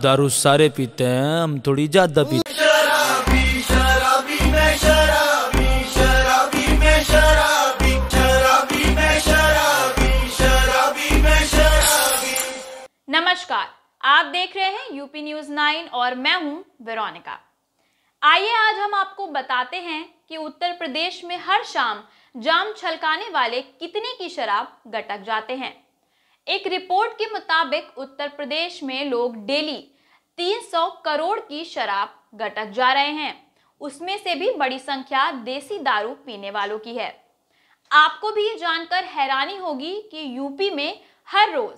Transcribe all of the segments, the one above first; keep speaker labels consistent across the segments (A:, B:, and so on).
A: दारू सारे पीते हैं हम थोड़ी ज्यादा पीते नमस्कार आप देख रहे हैं यूपी न्यूज नाइन और मैं हूं वेरोनिका आइए आज हम आपको बताते हैं कि उत्तर प्रदेश में हर शाम जाम छलकाने वाले कितने की शराब गटक जाते हैं एक रिपोर्ट के मुताबिक उत्तर प्रदेश में लोग डेली 300 करोड़ की शराब गटक जा रहे हैं उसमें से भी बड़ी संख्या देसी दारू पीने वालों की है आपको भी ये जानकर हैरानी होगी कि यूपी में हर रोज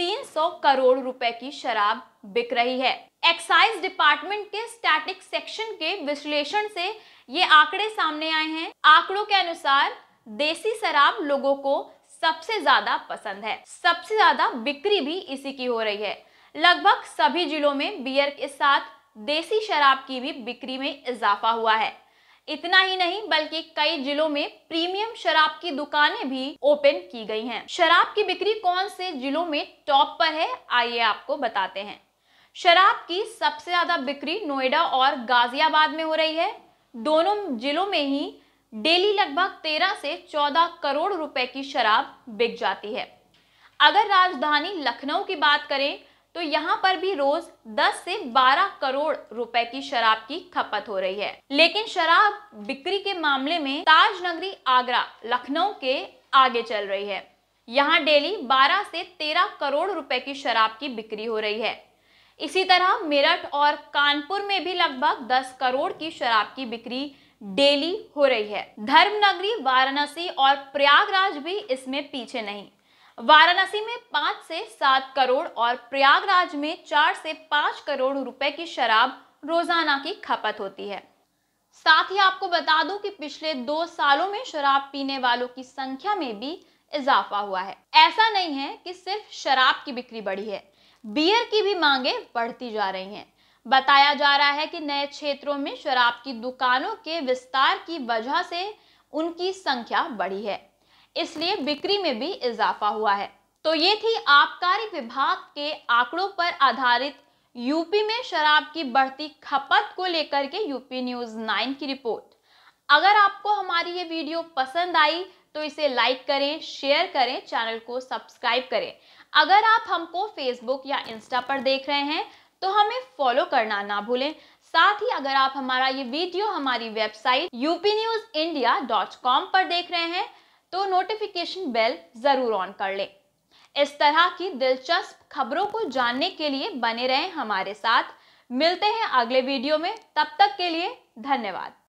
A: 300 करोड़ रुपए की शराब बिक रही है एक्साइज डिपार्टमेंट के स्टैटिक सेक्शन के विश्लेषण से ये आंकड़े सामने आए हैं आंकड़ों के अनुसार देसी शराब लोगों को सबसे ज्यादा पसंद है सबसे ज्यादा बिक्री भी इसी की हो रही है लगभग सभी जिलों में बियर के साथ देसी शराब की भी बिक्री में इजाफा हुआ है इतना ही नहीं बल्कि कई जिलों में प्रीमियम शराब की दुकानें भी ओपन की गई हैं। शराब की बिक्री कौन से जिलों में टॉप पर है आइए आपको बताते हैं शराब की सबसे ज्यादा बिक्री नोएडा और गाजियाबाद में हो रही है दोनों जिलों में ही डेली लगभग 13 से 14 करोड़ रुपए की शराब बिक जाती है अगर राजधानी लखनऊ की बात करें तो यहाँ पर भी रोज 10 से 12 करोड़ रुपए की शराब की खपत हो रही है लेकिन शराब बिक्री के मामले में ताज नगरी आगरा लखनऊ के आगे चल रही है यहाँ डेली 12 से 13 करोड़ रुपए की शराब की बिक्री हो रही है इसी तरह मेरठ और कानपुर में भी लगभग 10 करोड़ की शराब की बिक्री डेली हो रही है धर्मनगरी वाराणसी और प्रयागराज भी इसमें पीछे नहीं वाराणसी में पांच से सात करोड़ और प्रयागराज में चार से पांच करोड़ रुपए की शराब रोजाना की खपत होती है साथ ही आपको बता दूं कि पिछले दो सालों में शराब पीने वालों की संख्या में भी इजाफा हुआ है ऐसा नहीं है कि सिर्फ शराब की बिक्री बढ़ी है बियर की भी मांगे बढ़ती जा रही हैं। बताया जा रहा है कि नए क्षेत्रों में शराब की दुकानों के विस्तार की वजह से उनकी संख्या बढ़ी है इसलिए बिक्री में भी इजाफा हुआ है तो ये थी आबकारी विभाग के आंकड़ों पर आधारित यूपी में शराब की बढ़ती खपत को लेकर के यूपी न्यूज नाइन की रिपोर्ट अगर आपको हमारी ये वीडियो पसंद आई तो इसे लाइक करें शेयर करें चैनल को सब्सक्राइब करें अगर आप हमको फेसबुक या इंस्टा पर देख रहे हैं तो हमें फॉलो करना ना भूलें साथ ही अगर आप हमारा ये वीडियो हमारी website UP news India dot com पर देख रहे हैं तो नोटिफिकेशन बेल ज़रूर ऑन कर लें इस तरह की दिलचस्प खबरों को जानने के लिए बने रहें हमारे साथ मिलते हैं अगले वीडियो में तब तक के लिए धन्यवाद